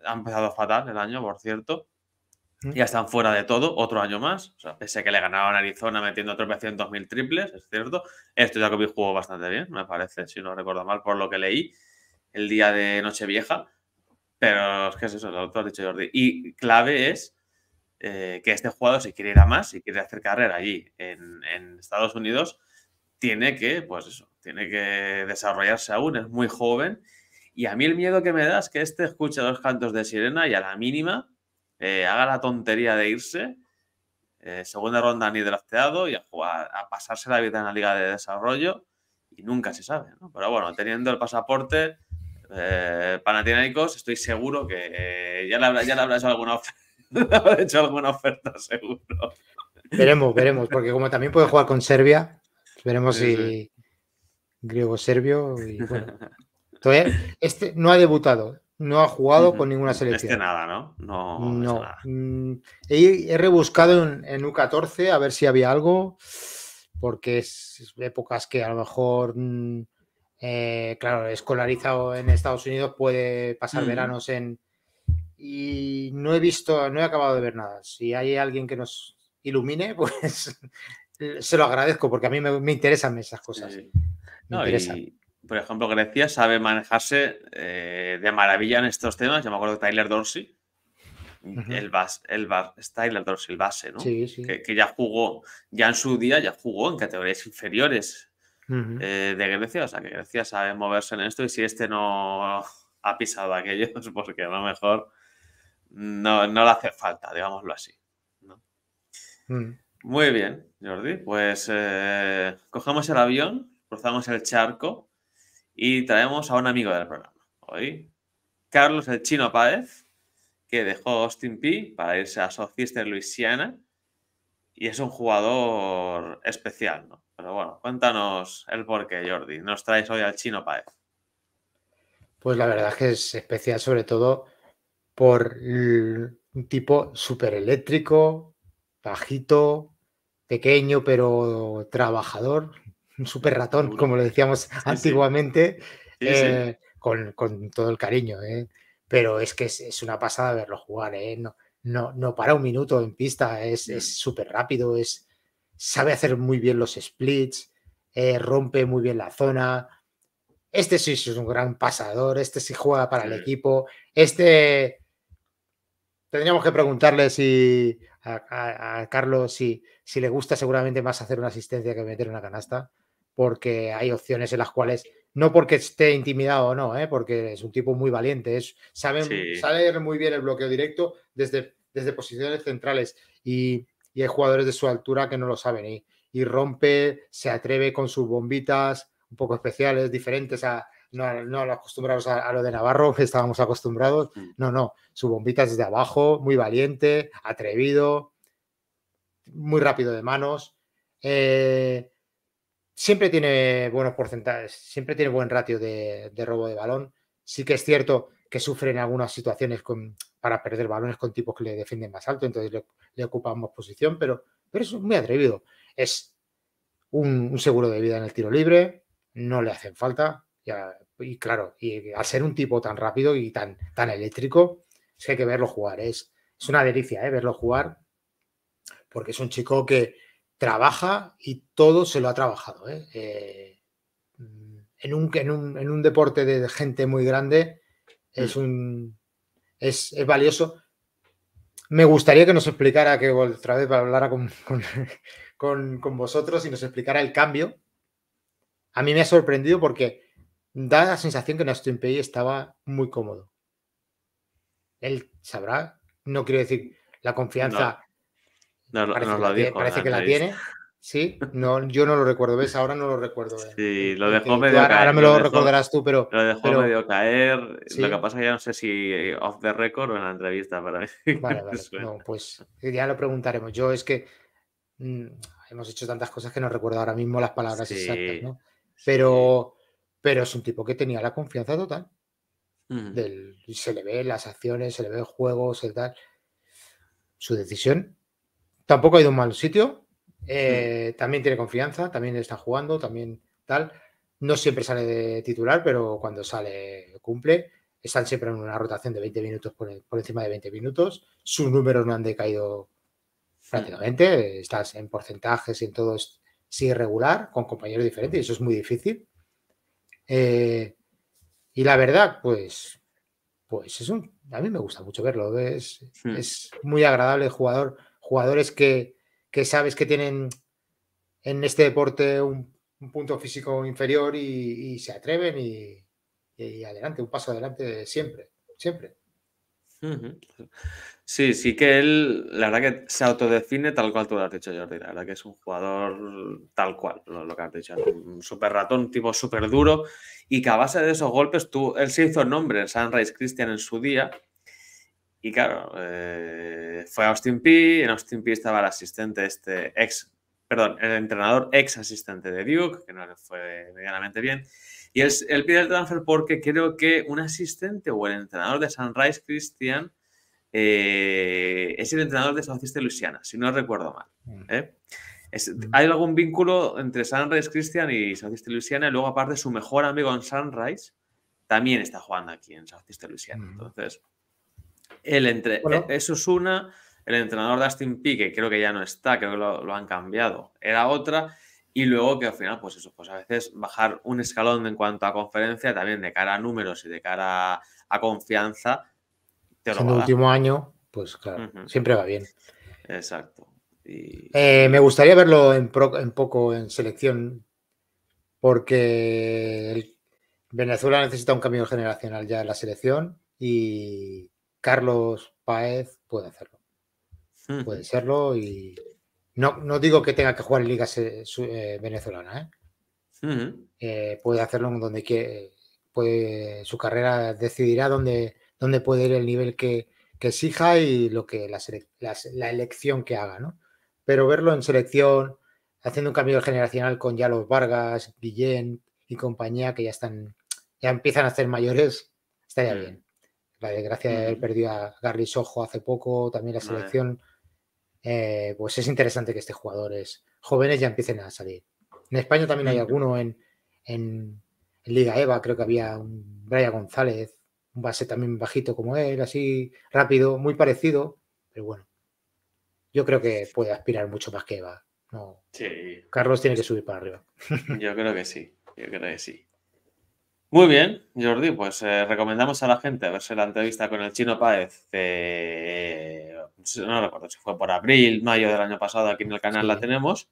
ha empezado fatal el año, por cierto ya están fuera de todo, otro año más. O pese a que le ganaron a Arizona metiendo 300 mil triples, es cierto. Esto Jacoby jugó bastante bien, me parece, si no recuerdo mal, por lo que leí el día de Nochevieja. Pero es que es eso, lo que has dicho, Jordi. Y clave es eh, que este jugador, si quiere ir a más, si quiere hacer carrera allí en, Estados Unidos, tiene que, pues eso, tiene que desarrollarse aún, es muy joven. Y a mí el miedo que me da es que este escuche dos cantos de sirena y a la mínima eh, haga la tontería de irse, eh, segunda ronda ni drafteado y a, jugar, a pasarse la vida en la liga de desarrollo y nunca se sabe. Pero bueno, teniendo el pasaporte eh, estoy seguro que eh, ya, le habrá, hecho alguna oferta, *laughs* hecho alguna oferta seguro. Veremos, veremos, porque como también puede jugar con Serbia, veremos si griego-serbio bueno. este no ha debutado, no ha jugado con ninguna selección. nada, ¿no? No. Nada. Mm, he, rebuscado en, U14 a ver si había algo, porque es épocas que a lo mejor, mm, eh, claro, escolarizado en Estados Unidos puede pasar veranos en... Y no he visto, no he acabado de ver nada. Si hay alguien que nos ilumine, *laughs* pues se lo agradezco, porque a mí me, interesan esas cosas. Me no, interesan por ejemplo, Grecia sabe manejarse eh, de maravilla en estos temas. Yo me acuerdo de Tyler Dorsey, el base, el Tyler Dorsey, el base, ¿no? Sí, sí. Que, ya jugó, ya en su día, ya jugó en categorías inferiores eh, de Grecia. O sea, que Grecia sabe moverse en esto y si este no ha pisado a aquellos, *laughs* porque a lo mejor no, le hace falta, digámoslo así. Mm. Muy bien, Jordi. Pues eh, cogemos el avión, cruzamos el charco y traemos a un amigo del programa. Hoy, Carlos el Chino Páez, que dejó Austin P para irse a Southeastern Louisiana. Y es un jugador especial, ¿no? Pero bueno, cuéntanos el porqué, Jordi. Nos traes hoy al Chino Páez. Pues la verdad es que es especial, sobre todo por un tipo súper eléctrico, bajito, pequeño pero trabajador, un super ratón, como lo decíamos antiguamente, eh, con, todo el cariño. ¿eh? Pero es que es, una pasada verlo jugar, ¿eh? no, no, para un minuto en pista, es súper rápido, es, sabe hacer muy bien los splits, rompe muy bien la zona. Este sí es un gran pasador, este sí juega para el equipo, este tendríamos que preguntarle si a, Carlos si, si, le gusta seguramente más hacer una asistencia que meter una canasta porque hay opciones en las cuales, no porque esté intimidado o no, ¿eh? porque es un tipo muy valiente, es, sabe, muy bien el bloqueo directo desde, desde posiciones centrales y, hay jugadores de su altura que no lo saben y, rompe, se atreve con sus bombitas un poco especiales, diferentes a, no, no acostumbrados a, lo de Navarro, que *laughs* estábamos acostumbrados. Mm. No, no, su bombita es desde abajo, muy valiente, atrevido, muy rápido de manos. Eh, siempre tiene buenos porcentajes, siempre tiene buen ratio de, robo de balón. Sí que es cierto que sufre en algunas situaciones con, para perder balones con tipos que le defienden más alto, entonces le, le ocupan más posición, pero, pero es muy atrevido. Es un, seguro de vida en el tiro libre, no le hacen falta. y claro, y al ser un tipo tan rápido y tan, tan eléctrico, es que hay que verlo jugar. Es, es una delicia ¿eh? verlo jugar, porque es un chico que, trabaja y todo se lo ha trabajado. ¿eh? Eh, mm, en, un, deporte de gente muy grande es, mm. un, es, es valioso. Me gustaría que nos explicara, que otra vez hablara *laughs* con, con, vosotros y nos explicara el cambio. A mí me ha sorprendido porque da la sensación que nuestro Impey estaba muy cómodo. Él sabrá, no quiero decir la confianza parece, que, la dijo, parece que la tiene. Sí, no, yo no lo recuerdo, ¿ves? Ahora no lo recuerdo. Eh. Sí, lo dejó medio caer. Ahora me lo, recordarás tú, pero. Lo dejó medio caer. Lo que pasa es que ya no sé si eh, off the record o en la entrevista para mí. Vale, vale. no, pues eh, ya lo preguntaremos. Yo es que mm, hemos hecho tantas cosas que no recuerdo ahora mismo las palabras exactas, ¿no? Pero, pero es un tipo que tenía la confianza total. Del, se le ve las acciones, se le ve el juego, se tal. Su decisión Tampoco ha ido a un mal sitio. Mm. Eh, también tiene confianza, también está jugando, también tal. No siempre sale de titular, pero cuando sale cumple. Están siempre en una rotación de 20 minutos por, encima de 20 minutos. Sus números no han decaído prácticamente. Estás en porcentajes y en todo es regular, con compañeros diferentes, y eso es muy difícil. Eh, y la verdad, pues, pues es a mí me gusta mucho verlo. Es, es muy agradable el jugador jugadores que, sabes que tienen en este deporte un, punto físico inferior y, se atreven y, adelante, un paso adelante siempre, siempre. Sí, sí que él, la verdad que se autodefine tal cual tú lo has dicho, Jordi. La verdad que es un jugador tal cual, lo, que has dicho. Un super ratón, tipo súper duro y que a base de esos golpes tú, él se hizo nombre San Sunrise Christian en su día y claro, eh, fue Austin P. En Austin P estaba el asistente, este ex, perdón, el entrenador ex asistente de Duke, que no le fue medianamente bien. Y él, el pide el transfer porque creo que un asistente o el entrenador de Sunrise Christian eh, es el entrenador de East Louisiana si no recuerdo mal. Mm. ¿eh? Mm. hay algún vínculo entre Sunrise Christian y East Luisiana, y luego, aparte, su mejor amigo en Sunrise también está jugando aquí en East Louisiana mm. Entonces. El entre e-, eso es una. El entrenador Dustin Pique, creo que ya no está, creo que lo, han cambiado. Era otra. Y luego que al final, pues eso, pues a veces bajar un escalón en cuanto a conferencia, también de cara a números y de cara a, confianza. Te lo en el último año, pues claro, siempre va bien. Exacto. Eh, me gustaría verlo en, poco en selección, porque Venezuela necesita un cambio generacional ya en la selección y, Carlos Paez puede hacerlo. Puede serlo y no, no, digo que tenga que jugar en Liga eh, eh, Venezolana. ¿eh? puede hacerlo en donde quiere. Puede, su carrera decidirá dónde, puede ir el nivel que, exija y lo que la, elección que haga, Pero verlo en selección, haciendo un cambio generacional con ya los Vargas, Villén y compañía que ya están, ya empiezan a ser mayores, estaría mm. bien. La desgracia de haber perdido a Garlis Ojo hace poco, también la selección. Eh, pues es interesante que estos jugadores jóvenes ya empiecen a salir. En España también hay alguno en, Liga Eva, creo que había un Brian González, un base también bajito como él, así rápido, muy parecido, pero bueno, yo creo que puede aspirar mucho más que Eva. No. Carlos tiene que subir para arriba. Yo creo que *laughs* sí, yo creo que sí. Muy bien, Jordi, pues eh, recomendamos a la gente verse la entrevista con el chino Paez. Eh, no recuerdo si fue por abril, mayo del año pasado, aquí en el canal la tenemos.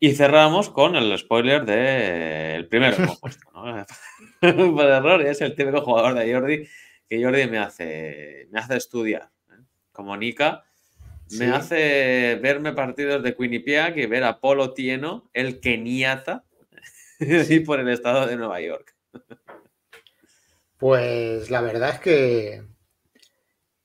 Y cerramos con el spoiler del eh, primer compuesto. *laughs* ¿no? *laughs* por error, es el típico jugador de Jordi que Jordi me hace, me hace estudiar, como nica. Me hace verme partidos de Quinnipiac y ver a Polo Tieno, el keniata, *laughs* y por el estado de Nueva York. Pues la verdad es que,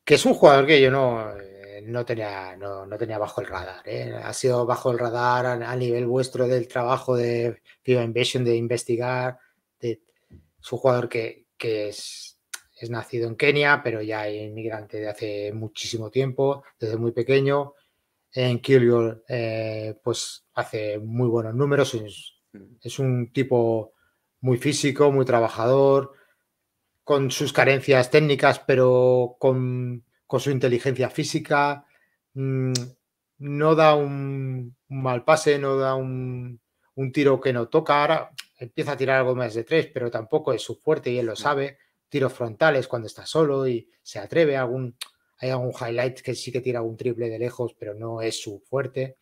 que es un jugador que yo no, eh, no, tenía, no, tenía bajo el radar. ¿eh? Ha sido bajo el radar a, nivel vuestro del trabajo de FIBA Invasion, de investigar. es un jugador que, es, es nacido en Kenia, pero ya es inmigrante de hace muchísimo tiempo, desde muy pequeño. En Kilgore, eh, pues hace muy buenos números. es mm. un tipo muy físico, muy trabajador, con sus carencias técnicas, pero con, su inteligencia física. Mm, no da un, mal pase, no da un, tiro que no toca. Ahora empieza a tirar algo más de tres, pero tampoco es su fuerte y él lo mm. sabe. Tiros frontales cuando está solo y se atreve. Algún, hay algún highlight que sí que tira un triple de lejos, pero no es su fuerte.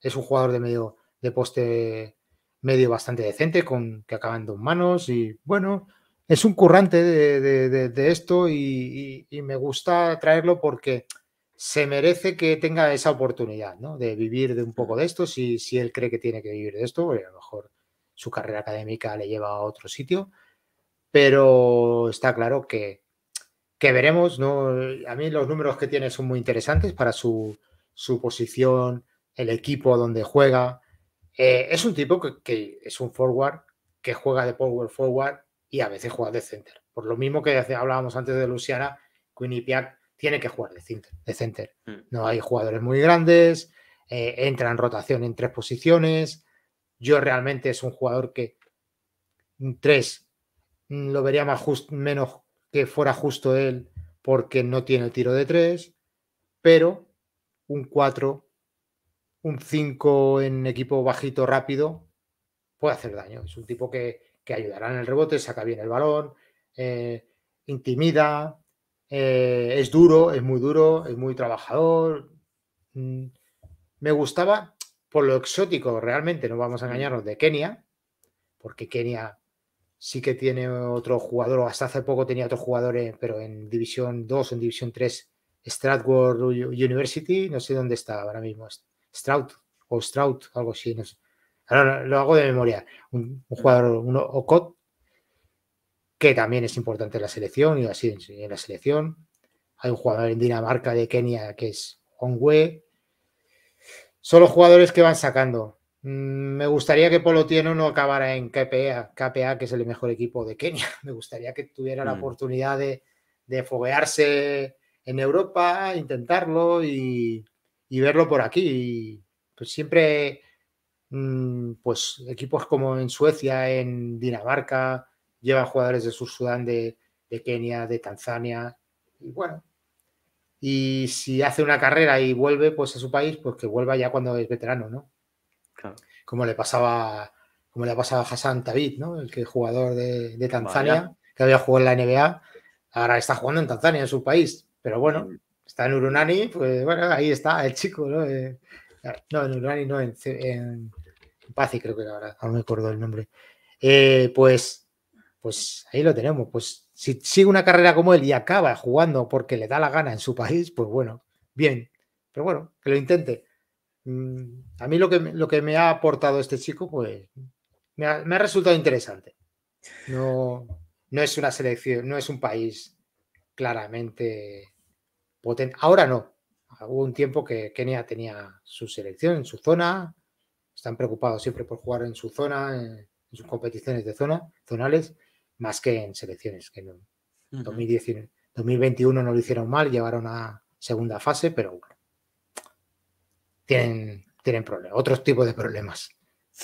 Es un jugador de medio de poste medio bastante decente, con que acaban dos manos y bueno, es un currante de, esto y, me gusta traerlo porque se merece que tenga esa oportunidad, De vivir de un poco de esto, si, si él cree que tiene que vivir de esto, pues, a lo mejor su carrera académica le lleva a otro sitio, pero está claro que, que veremos, ¿no? A mí los números que tiene son muy interesantes para su posición, el equipo donde juega, eh, es un tipo que, es un forward que juega de power forward y a veces juega de center. Por lo mismo que hablábamos antes de Luciana, Quinnipiac tiene que jugar de center. De center. Mm. No hay jugadores muy grandes, eh, entra en rotación en tres posiciones. Yo realmente es un jugador que mm, tres mm, lo vería más menos que fuera justo él porque no tiene el tiro de tres, pero un 4 un 5 en equipo bajito rápido puede hacer daño. Es un tipo que, ayudará en el rebote, saca bien el balón, eh, intimida, eh, es duro, es muy duro, es muy trabajador. Mm, me gustaba por lo exótico, realmente, no vamos a engañarnos, de Kenia, porque Kenia sí que tiene otro jugador, hasta hace poco tenía otros jugadores, eh, pero en División 2 en División 3, Stratford University, no sé dónde está ahora mismo. Straut o Stroud, algo así, Ahora lo hago de memoria. Un, jugador, un Ocot, que también es importante en la selección y así en la selección. Hay un jugador en Dinamarca de Kenia que es Son los jugadores que van sacando. Mm, me gustaría que Polotieno no acabara en KPA, KPA, que es el mejor equipo de Kenia. *laughs* Me gustaría que tuviera la mm. oportunidad de, de foguearse en Europa, intentarlo y, y verlo por aquí. pues siempre, mm, pues equipos como en Suecia, en Dinamarca, llevan jugadores de Sur Sudán, de, Kenia, de Tanzania, y bueno. Y si hace una carrera y vuelve pues a su país, pues que vuelva ya cuando es veterano, ¿no? Como le pasaba, como le pasaba a Hassan Tabit, ¿no? El que jugador de, Tanzania, que había jugado en la NBA, ahora está jugando en Tanzania, en su país. Pero bueno, mm. Está en Urunani, pues bueno, ahí está el chico, ¿no? Eh, no, en Urunani, no, en, en, creo que ahora, no me acuerdo el nombre. Eh, pues, pues ahí lo tenemos. Pues si sigue una carrera como él y acaba jugando porque le da la gana en su país, pues bueno, bien. Pero bueno, que lo intente. Mm, a mí lo que, lo que me ha aportado este chico, pues me ha, resultado interesante. No, no es una selección, no es un país claramente Ahora no. Ah, hubo un tiempo que Kenia tenía su selección en su zona. Están preocupados siempre por jugar en su zona, en, sus competiciones de zona, zonales, más que en selecciones. Que 2021 no lo hicieron mal, llevaron a segunda fase, pero tienen, tienen problemas, otros tipos de problemas.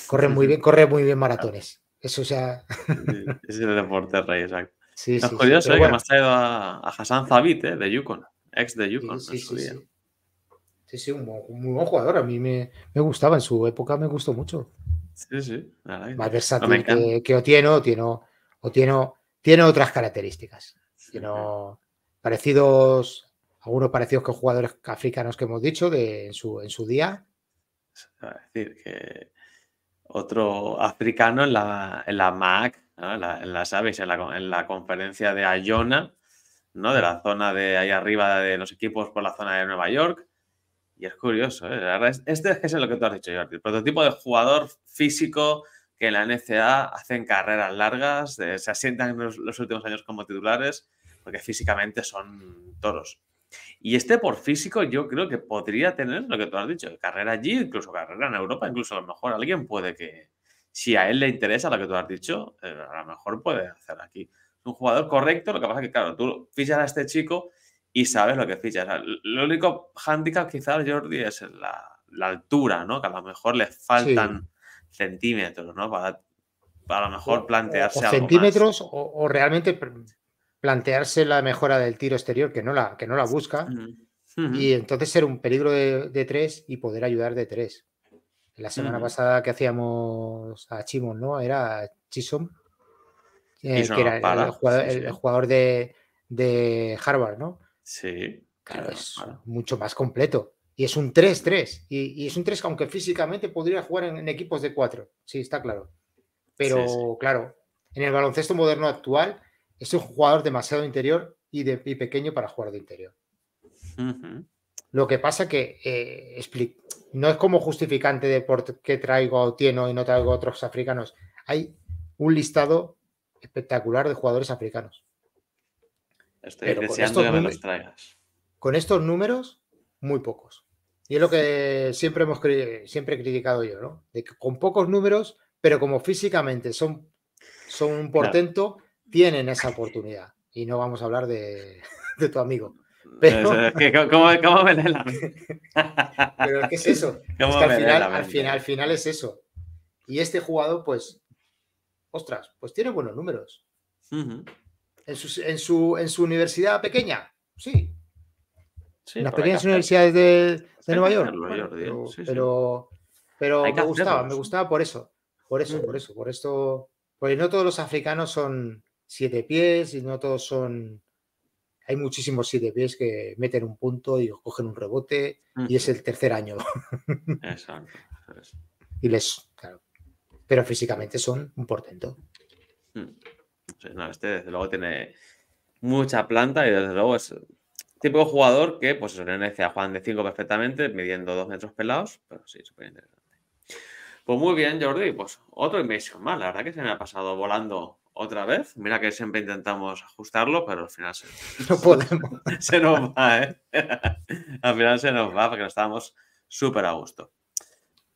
Corren muy bien, muy bien maratones. Eso es el deporte rey, exacto. Sí, que me has traído a, Hassan Zabit, eh, de Yukon ex de Yukon Sí, sí, un, muy buen jugador. A mí me, gustaba, en su época me gustó mucho. Sí, sí. Más versátil que, que, tiene tiene tiene otras características. Tiene parecidos, algunos parecidos que jugadores africanos que hemos dicho de, en, su, en su día. Es decir, que otro africano en la, en la MAC, en, la, en, la, en la, conferencia de Ayona, ¿no? De la zona de ahí arriba de los equipos por la zona de Nueva York. Y es curioso, ¿eh? este es lo que tú has dicho, El prototipo de jugador físico que en la NCA hacen carreras largas, eh, se asientan en los, últimos años como titulares, porque físicamente son toros. Y este por físico yo creo que podría tener lo que tú has dicho, carrera allí, incluso carrera en Europa, incluso a lo mejor alguien puede que, si a él le interesa lo que tú has dicho, eh, a lo mejor puede hacer aquí un jugador correcto, lo que pasa es que, claro, tú fichas a este chico y sabes lo que fichas. lo único handicap quizás, Jordi, es la, altura, ¿no? Que a lo mejor le faltan centímetros, ¿no? Para, para a lo mejor plantearse algo centímetros O, realmente plantearse la mejora del tiro exterior que no la, que no la busca. Y entonces ser un peligro de, de, tres y poder ayudar de tres. La semana pasada que hacíamos a Chimon, ¿no? Era Chisom, eh, que era el, jugador, de, Harvard, ¿no? Sí. Claro, es mucho más completo. Y es un 3-3. Y, es un 3 que aunque físicamente podría jugar en, equipos de 4. Sí, está claro. Pero claro, en el baloncesto moderno actual es un jugador demasiado interior y, pequeño para jugar de interior. Lo que pasa que eh, no es como justificante de por qué traigo a Otieno y no traigo otros africanos. Hay un listado espectacular de jugadores africanos. Estoy deseando que me los traigas. Con estos números, muy pocos. Y es lo que siempre hemos siempre he criticado yo, ¿no? De que con pocos números, pero como físicamente son, son un portento, tienen esa oportunidad. Y no vamos a hablar de, *laughs* tu amigo. ¿cómo, pero ¿qué es eso? al, final, al final es eso. Y este jugador, pues, ostras, pues tiene buenos números. en, su, en, su, universidad pequeña, sí. en las pequeñas universidades de, Nueva York. ¿eh? pero, pero, me gustaba, me ¿eh? gustaba por eso. Por eso, por eso, por esto. Porque no todos los africanos son siete pies y no todos son. Hay muchísimos siete pies que meten un punto y cogen un rebote y es el tercer año. *laughs* Exacto. Y les pero físicamente son un portento. Mm. este desde luego tiene mucha planta y desde luego es tipo de jugador que, pues en a juegan de 5 perfectamente, midiendo 2 metros pelados, pero sí, súper interesante. Pues muy bien, Jordi, pues otro Invasion Mal. la verdad que se me ha pasado volando otra vez. Mira que siempre intentamos ajustarlo, pero al final se, *laughs* no podemos. *laughs* se nos va, ¿eh? *laughs* al final se nos va porque nos estábamos súper a gusto.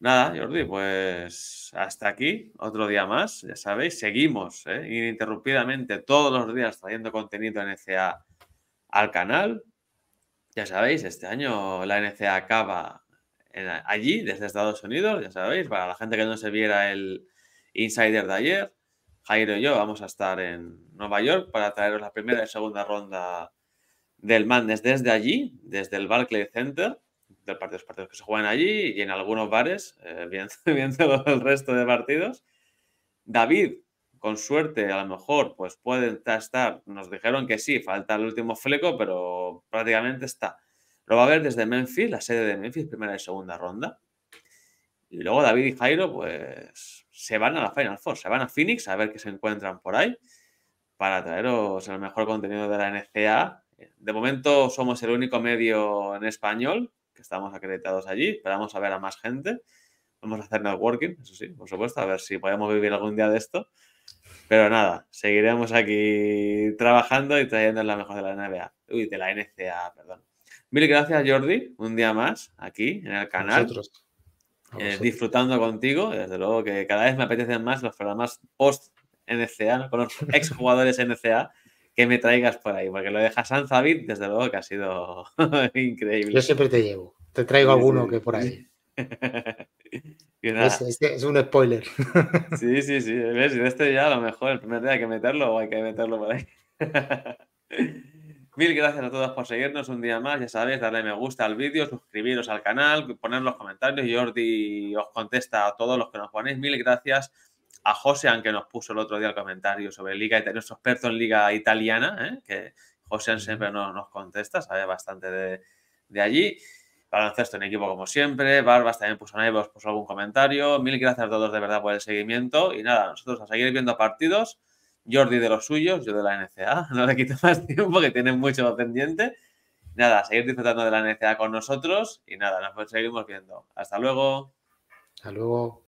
Nada, Jordi, pues hasta aquí, otro día más, ya sabéis, seguimos ¿eh? ininterrumpidamente todos los días trayendo contenido NCA al canal. Ya sabéis, este año la NCA acaba allí, desde Estados Unidos, ya sabéis, para la gente que no se viera el insider de ayer, Jairo y yo vamos a estar en Nueva York para traeros la primera y segunda ronda del mandes desde allí, desde el Barclay Center del los partidos que se juegan allí y en algunos bares, eh, bien *laughs* viendo, el resto de partidos. David, con suerte, a lo mejor, pues puede estar, nos dijeron que sí, falta el último fleco, pero prácticamente está. Lo va a ver desde Memphis, la sede de Memphis, primera y segunda ronda. Y luego David y Jairo, pues se van a la Final Four, se van a Phoenix a ver qué se encuentran por ahí para traeros el mejor contenido de la NCA. De momento somos el único medio en español que estamos acreditados allí. Esperamos a ver a más gente. Vamos a hacer networking, eso sí, por supuesto, a ver si podemos vivir algún día de esto. Pero nada, seguiremos aquí trabajando y trayendo la mejor de la NBA. Uy, de la NCA, perdón. Mil gracias, Jordi, un día más aquí en el canal. Nosotros. Eh, disfrutando contigo. Desde luego que cada vez me apetecen más los programas post NCA, con los exjugadores NCA, que me traigas por ahí, porque lo de Hassan Zavid, desde luego que ha sido *laughs* increíble. Yo siempre te llevo, te traigo alguno que por ahí. *laughs* es, un spoiler. *laughs* sí, sí, sí. este ya a lo mejor el primer día hay que meterlo o hay que meterlo por ahí. Mil gracias a todos por seguirnos un día más. Ya sabéis, darle me gusta al vídeo, suscribiros al canal, poner los comentarios. y Jordi os contesta a todos los que nos ponéis. Mil gracias a Josean, que nos puso el otro día el comentario sobre Liga, nuestro experto en Liga Italiana, ¿eh? que Josean siempre nos, contesta, sabe bastante de, de allí. Baloncesto en equipo, como siempre. Barbas también puso un puso algún comentario. Mil gracias a todos de verdad por el seguimiento. Y nada, nosotros a seguir viendo partidos. Jordi de los suyos, yo de la NCA. *laughs* No le quito más tiempo que tiene mucho pendiente. Nada, seguir disfrutando de la NCA con nosotros. Y nada, nos seguimos viendo. Hasta luego. Hasta luego.